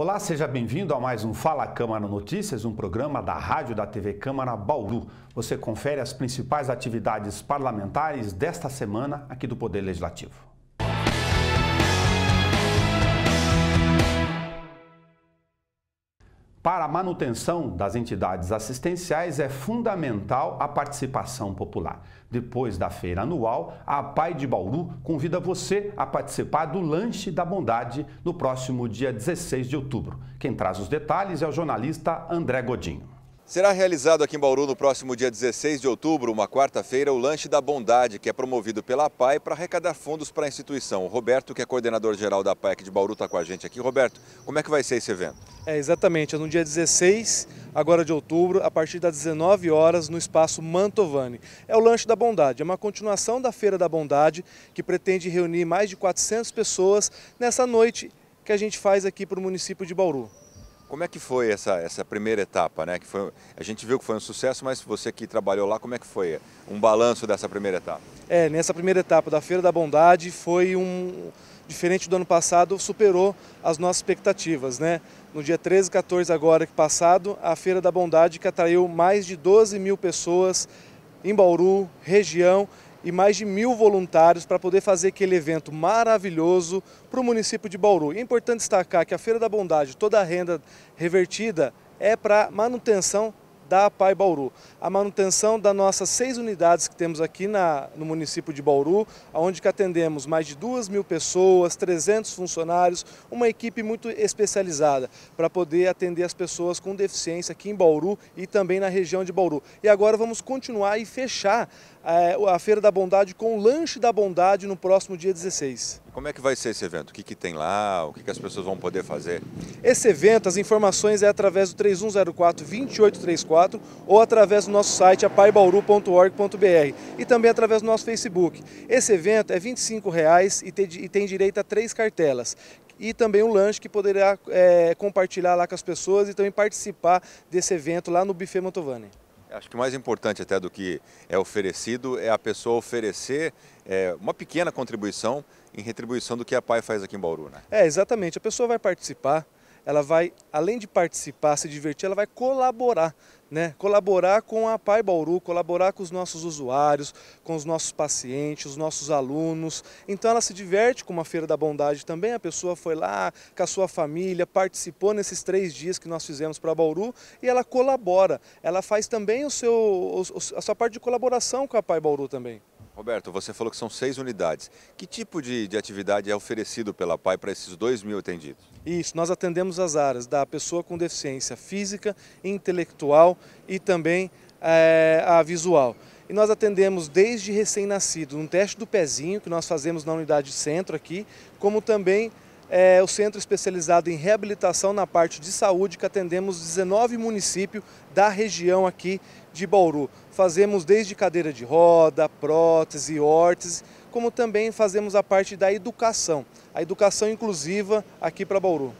Olá, seja bem-vindo a mais um Fala Câmara Notícias, um programa da rádio da TV Câmara Bauru. Você confere as principais atividades parlamentares desta semana aqui do Poder Legislativo. Para a manutenção das entidades assistenciais é fundamental a participação popular. Depois da feira anual, a Pai de Bauru convida você a participar do Lanche da Bondade no próximo dia 16 de outubro. Quem traz os detalhes é o jornalista André Godinho. Será realizado aqui em Bauru no próximo dia 16 de outubro, uma quarta-feira, o Lanche da Bondade, que é promovido pela PAI para arrecadar fundos para a instituição. O Roberto, que é coordenador-geral da PAI aqui de Bauru, está com a gente aqui. Roberto, como é que vai ser esse evento? É, exatamente, é no dia 16, agora de outubro, a partir das 19 horas, no espaço Mantovani. É o Lanche da Bondade, é uma continuação da Feira da Bondade, que pretende reunir mais de 400 pessoas nessa noite que a gente faz aqui para o município de Bauru. Como é que foi essa, essa primeira etapa, né? Que foi, a gente viu que foi um sucesso, mas você que trabalhou lá, como é que foi um balanço dessa primeira etapa? É, nessa primeira etapa da Feira da Bondade foi um diferente do ano passado, superou as nossas expectativas, né? No dia 13 e 14 agora que passado, a Feira da Bondade que atraiu mais de 12 mil pessoas em Bauru, região e mais de mil voluntários para poder fazer aquele evento maravilhoso para o município de Bauru. E é importante destacar que a Feira da Bondade, toda a renda revertida é para manutenção da Pai Bauru. A manutenção das nossas seis unidades que temos aqui na, no município de Bauru, onde atendemos mais de duas mil pessoas, 300 funcionários, uma equipe muito especializada para poder atender as pessoas com deficiência aqui em Bauru e também na região de Bauru. E agora vamos continuar e fechar é, a Feira da Bondade com o Lanche da Bondade no próximo dia 16. Como é que vai ser esse evento? O que, que tem lá? O que, que as pessoas vão poder fazer? Esse evento, as informações é através do 3104-2834 ou através do nosso site apaibauru.org.br e também através do nosso Facebook. Esse evento é R$ 25 reais e tem direito a três cartelas e também um lanche que poderá é, compartilhar lá com as pessoas e também participar desse evento lá no Buffet Mantovani. Acho que o mais importante até do que é oferecido é a pessoa oferecer é, uma pequena contribuição em retribuição do que a PAI faz aqui em Bauru, né? É, exatamente. A pessoa vai participar, ela vai, além de participar, se divertir, ela vai colaborar né, colaborar com a Pai Bauru, colaborar com os nossos usuários, com os nossos pacientes, os nossos alunos. Então ela se diverte com uma Feira da Bondade também. A pessoa foi lá com a sua família, participou nesses três dias que nós fizemos para Bauru e ela colabora. Ela faz também o seu, a sua parte de colaboração com a Pai Bauru também. Roberto, você falou que são seis unidades. Que tipo de, de atividade é oferecido pela PAI para esses 2 mil atendidos? Isso, nós atendemos as áreas da pessoa com deficiência física, intelectual e também é, a visual. E nós atendemos desde recém-nascido, um teste do pezinho que nós fazemos na unidade centro aqui, como também é o centro especializado em reabilitação na parte de saúde, que atendemos 19 municípios da região aqui de Bauru. Fazemos desde cadeira de roda, prótese, órtese, como também fazemos a parte da educação, a educação inclusiva aqui para Bauru.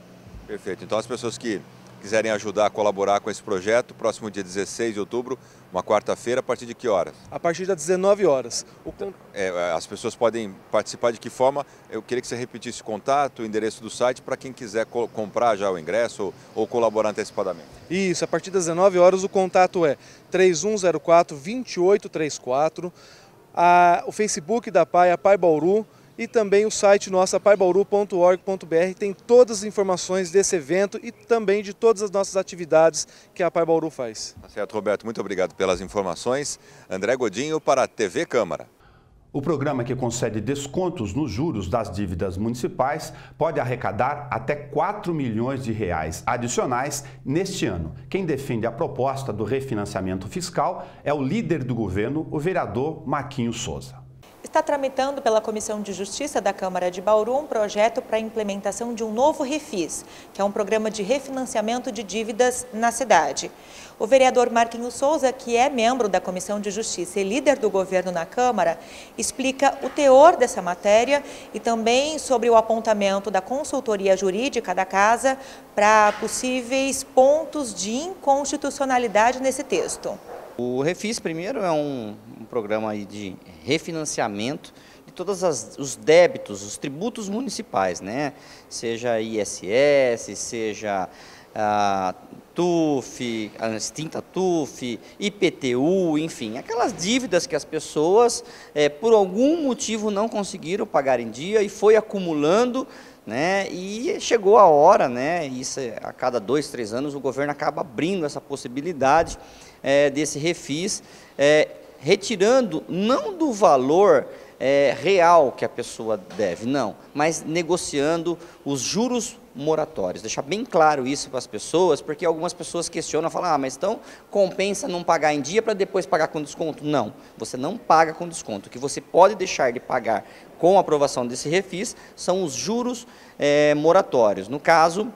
Perfeito. Então as pessoas que quiserem ajudar a colaborar com esse projeto, próximo dia 16 de outubro, uma quarta-feira, a partir de que horas? A partir das 19 horas. O... É, é, as pessoas podem participar de que forma? Eu queria que você repetisse o contato, o endereço do site, para quem quiser co comprar já o ingresso ou, ou, colaborar antecipadamente. Isso, a partir das 19 horas o contato é 3104 2834, o Facebook da PAI, a PAI Bauru, e também o site nossa apaibauru.org.br, tem todas as informações desse evento e também de todas as nossas atividades que a Pai faz. Tá certo, Roberto, muito obrigado pelas informações. André Godinho para a TV Câmara. O programa que concede descontos nos juros das dívidas municipais pode arrecadar até 4 milhões de reais adicionais neste ano. Quem defende a proposta do refinanciamento fiscal é o líder do governo, o vereador Maquinho Souza. Está tramitando pela Comissão de Justiça da Câmara de Bauru um projeto para a implementação de um novo REFIS, que é um programa de refinanciamento de dívidas na cidade. O vereador Marquinhos Souza, que é membro da Comissão de Justiça e líder do governo na Câmara, explica o teor dessa matéria e também sobre o apontamento da consultoria jurídica da Casa para possíveis pontos de inconstitucionalidade nesse texto. O Refis, primeiro, é um, um programa de refinanciamento de todos os débitos, os tributos municipais, né? seja ISS, seja a ah, TUF, a extinta TUF, IPTU, enfim, aquelas dívidas que as pessoas, é, por algum motivo, não conseguiram pagar em dia e foi acumulando né? E chegou a hora, né? Isso é, a cada dois, três anos o governo acaba abrindo essa possibilidade é, desse refis, é, retirando não do valor é, real que a pessoa deve, não, mas negociando os juros moratórios. Deixar bem claro isso para as pessoas, porque algumas pessoas questionam, falam, ah, mas então compensa não pagar em dia para depois pagar com desconto. Não, você não paga com desconto. O que você pode deixar de pagar com a aprovação desse refis são os juros é, moratórios. No caso,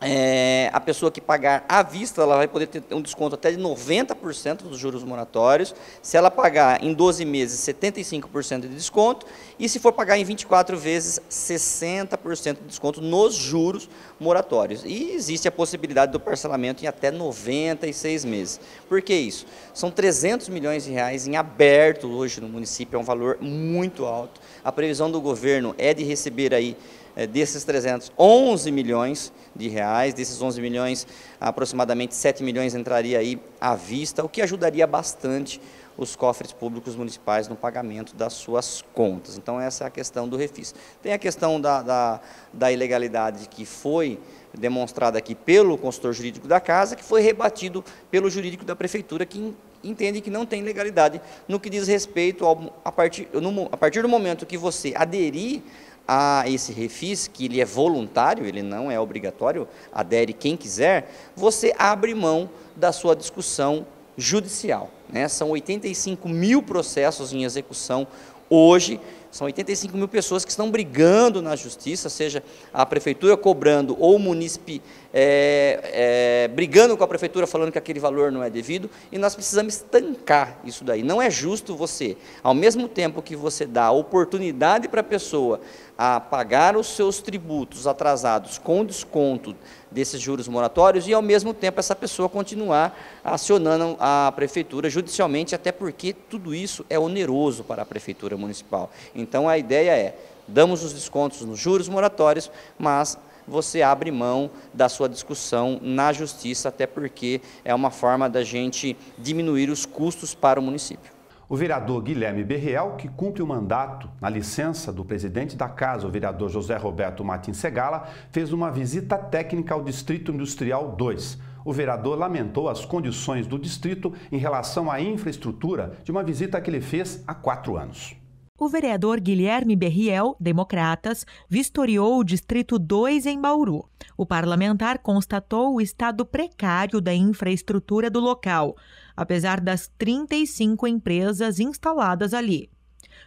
é, a pessoa que pagar à vista, ela vai poder ter um desconto até de 90% dos juros moratórios. Se ela pagar em 12 meses, 75% de desconto. E se for pagar em 24 vezes, 60% de desconto nos juros moratórios. E existe a possibilidade do parcelamento em até 96 meses. Por que isso? São 300 milhões de reais em aberto hoje no município, é um valor muito alto. A previsão do governo é de receber aí é, desses 311 milhões de reais, desses 11 milhões, aproximadamente 7 milhões entraria aí à vista, o que ajudaria bastante os cofres públicos municipais no pagamento das suas contas. Então essa é a questão do refis. Tem a questão da, da, da ilegalidade que foi demonstrada aqui pelo consultor jurídico da casa, que foi rebatido pelo jurídico da prefeitura, que entende que não tem legalidade no que diz respeito ao, a, partir, no, a partir do momento que você aderir a esse refis, que ele é voluntário, ele não é obrigatório, adere quem quiser, você abre mão da sua discussão judicial. Né? São 85 mil processos em execução hoje são 85 mil pessoas que estão brigando na justiça, seja a prefeitura cobrando ou o munícipe é, é, brigando com a prefeitura falando que aquele valor não é devido, e nós precisamos estancar isso daí. Não é justo você, ao mesmo tempo que você dá oportunidade para a pessoa a pagar os seus tributos atrasados com desconto desses juros moratórios e, ao mesmo tempo, essa pessoa continuar acionando a prefeitura judicialmente, até porque tudo isso é oneroso para a prefeitura municipal. Então, então a ideia é, damos os descontos nos juros moratórios, mas você abre mão da sua discussão na justiça, até porque é uma forma da gente diminuir os custos para o município. O vereador Guilherme Berriel, que cumpre o mandato na licença do presidente da casa, o vereador José Roberto Martins Segala, fez uma visita técnica ao Distrito Industrial 2. O vereador lamentou as condições do distrito em relação à infraestrutura de uma visita que ele fez há quatro anos. O vereador Guilherme Berriel, Democratas, vistoriou o Distrito 2 em Bauru. O parlamentar constatou o estado precário da infraestrutura do local, apesar das 35 empresas instaladas ali.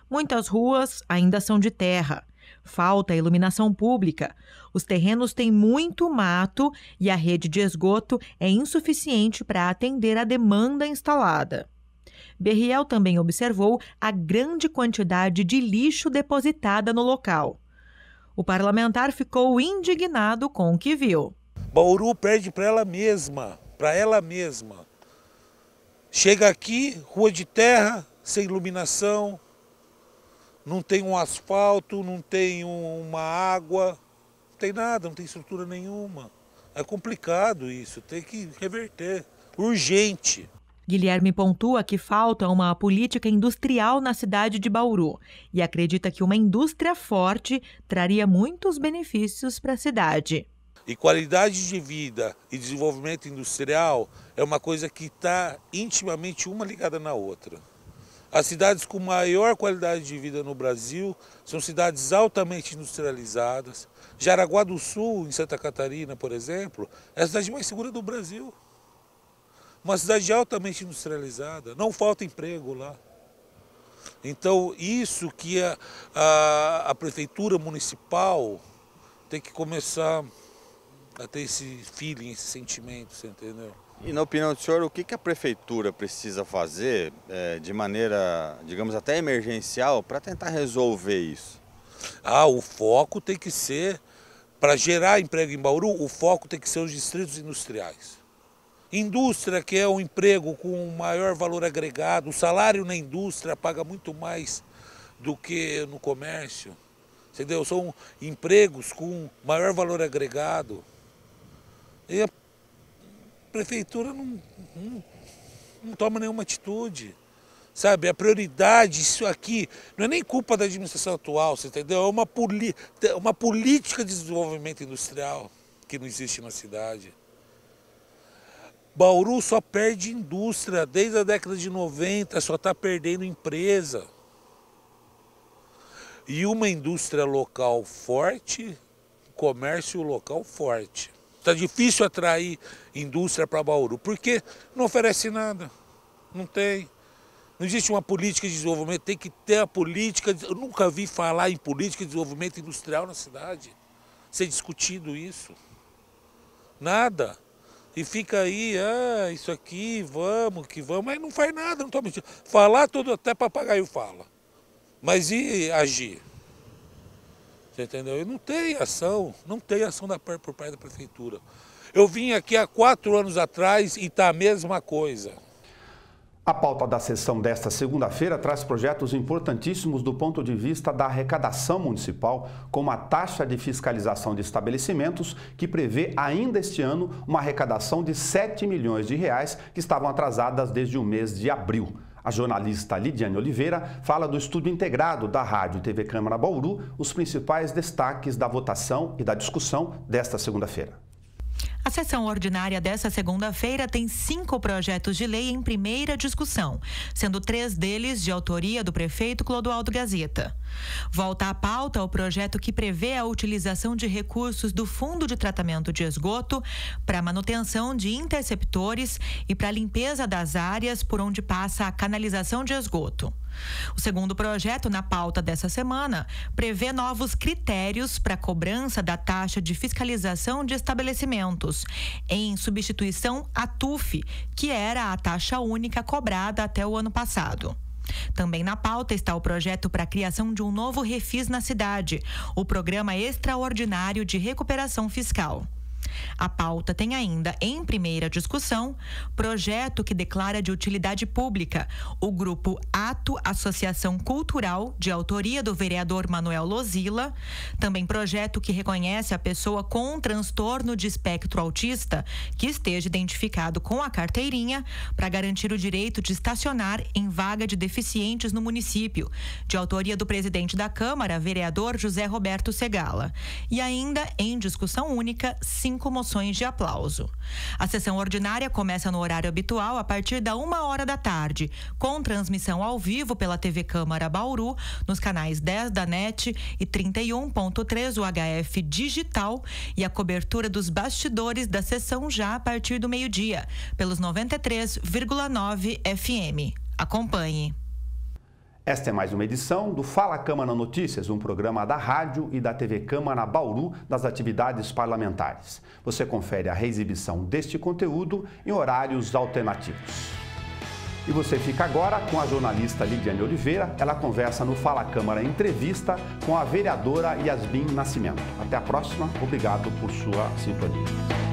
Muitas ruas ainda são de terra. Falta iluminação pública. Os terrenos têm muito mato e a rede de esgoto é insuficiente para atender a demanda instalada. Berriel também observou a grande quantidade de lixo depositada no local. O parlamentar ficou indignado com o que viu. Bauru perde para ela mesma, para ela mesma. Chega aqui, rua de terra, sem iluminação, não tem um asfalto, não tem uma água, não tem nada, não tem estrutura nenhuma. É complicado isso, tem que reverter. Urgente. Guilherme pontua que falta uma política industrial na cidade de Bauru e acredita que uma indústria forte traria muitos benefícios para a cidade. E qualidade de vida e desenvolvimento industrial é uma coisa que está intimamente uma ligada na outra. As cidades com maior qualidade de vida no Brasil são cidades altamente industrializadas. Jaraguá do Sul, em Santa Catarina, por exemplo, é a cidade mais segura do Brasil. Uma cidade altamente industrializada, não falta emprego lá. Então, isso que a, a, a prefeitura municipal tem que começar a ter esse feeling, esse sentimento, você entendeu? E na opinião do senhor, o que a prefeitura precisa fazer é, de maneira, digamos, até emergencial para tentar resolver isso? Ah, o foco tem que ser, para gerar emprego em Bauru, o foco tem que ser os distritos industriais. Indústria, que é o um emprego com maior valor agregado, o salário na indústria paga muito mais do que no comércio. Entendeu? São empregos com maior valor agregado. E a prefeitura não, não, não toma nenhuma atitude sabe? A prioridade, isso aqui, não é nem culpa da administração atual, você entendeu? É uma, uma política de desenvolvimento industrial que não existe na cidade. Bauru só perde indústria desde a década de 90, só está perdendo empresa. E uma indústria local forte, comércio local forte. Está difícil atrair indústria para Bauru, porque não oferece nada. Não tem. Não existe uma política de desenvolvimento, tem que ter a política. De... Eu nunca vi falar em política de desenvolvimento industrial na cidade. Ser discutido isso. Nada e fica aí, ah, isso aqui, vamos, que vamos, mas não faz nada, não estou mentindo. Falar tudo até papagaio fala. Mas e agir? Você entendeu? E não tem ação, não tem ação da, por parte da prefeitura. Eu vim aqui há quatro anos atrás e está a mesma coisa. A pauta da sessão desta segunda-feira traz projetos importantíssimos do ponto de vista da arrecadação municipal, como a taxa de fiscalização de estabelecimentos, que prevê ainda este ano uma arrecadação de 7 milhões de reais que estavam atrasadas desde o mês de abril. A jornalista Lidiane Oliveira fala do estudo integrado da Rádio e TV Câmara Bauru, os principais destaques da votação e da discussão desta segunda-feira. A sessão ordinária desta segunda-feira tem cinco projetos de lei em primeira discussão, sendo três deles de autoria do prefeito Clodoaldo Gazeta. Volta à pauta o projeto que prevê a utilização de recursos do Fundo de Tratamento de Esgoto para manutenção de interceptores e para limpeza das áreas por onde passa a canalização de esgoto. O segundo projeto na pauta dessa semana prevê novos critérios para cobrança da taxa de fiscalização de estabelecimentos, em substituição à TUF, que era a taxa única cobrada até o ano passado. Também na pauta está o projeto para a criação de um novo refis na cidade, o Programa Extraordinário de Recuperação Fiscal. A pauta tem ainda em primeira discussão projeto que declara de utilidade pública o grupo Ato Associação Cultural, de autoria do vereador Manuel Lozila, também projeto que reconhece a pessoa com transtorno de espectro autista que esteja identificado com a carteirinha para garantir o direito de estacionar em vaga de deficientes no município, de autoria do presidente da Câmara, vereador José Roberto Segala. E ainda em discussão única, sim cinco moções de aplauso. A sessão ordinária começa no horário habitual a partir da uma hora da tarde, com transmissão ao vivo pela TV Câmara Bauru, nos canais 10 da NET e 31.3 UHF Digital, e a cobertura dos bastidores da sessão já a partir do meio-dia, pelos 93,9 FM. Acompanhe. Esta é mais uma edição do Fala Câmara Notícias, um programa da rádio e da TV Câmara Bauru das atividades parlamentares. Você confere a reexibição deste conteúdo em horários alternativos. E você fica agora com a jornalista Lidiane Oliveira. Ela conversa no Fala Câmara Entrevista com a vereadora Yasmin Nascimento. Até a próxima. Obrigado por sua sintonia.